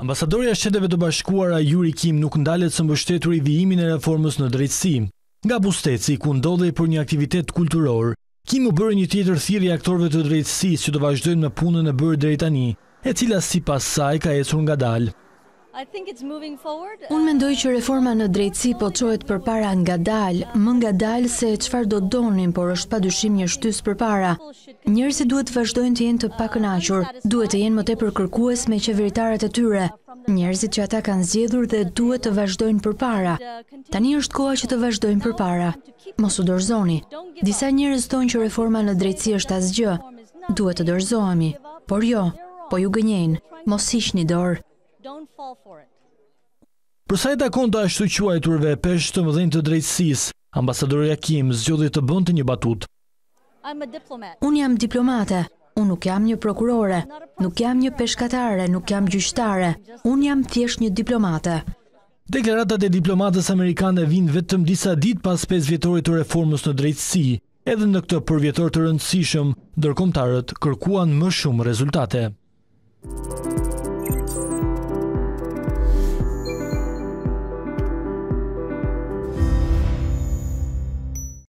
Ambasadori i Shteteve të Bashkuara Yuri Kim nuk ndalet së mbështetur i vijimin e reformës në drejtësi. Nga Busteci ku ndodhej për një aktivitet kulturor, Kim u bëri një tjetër thirrje aktorëve të drejtësisë që të vazhdojnë me punën e bërë deri tani, e cila sipas saj ka ecur dalë. Unë uh, mendoj që reforma në drejtësi po të qojtë për para nga dalë, më nga dalë se qëfar do të donin, por është pa dyshim një shtys për para. Njërë duhet të vazhdojnë të jenë të pak duhet të jenë më te për kërkues me qeveritarët e tyre. Njerëzit që ata kanë zjedhur dhe duhet të vazhdojnë për para. Tani është koha që të vazhdojnë për para. Mos u dorëzoni. Disa njerëz tonë që reforma në drejtësi është asgjë. Duhet të dorëzoemi. Por jo, po ju gënjenë. Mos ishni dorë don't fall for it. Përsa i takon të ashtu quajturve peshë të mëdhenjë të drejtsis, ambasadori Kim zgjodhi të bënd të një batut. Unë jam diplomate, unë nuk jam një prokurore, nuk jam një peshkatare, nuk jam gjyshtare, unë jam thjesht një diplomate. Deklaratat e diplomatës amerikane vinë vetëm disa dit pas 5 vjetorit të reformës në drejtsi, edhe në këtë përvjetor të rëndësishëm, dërkomtarët kërkuan më shumë rezultate.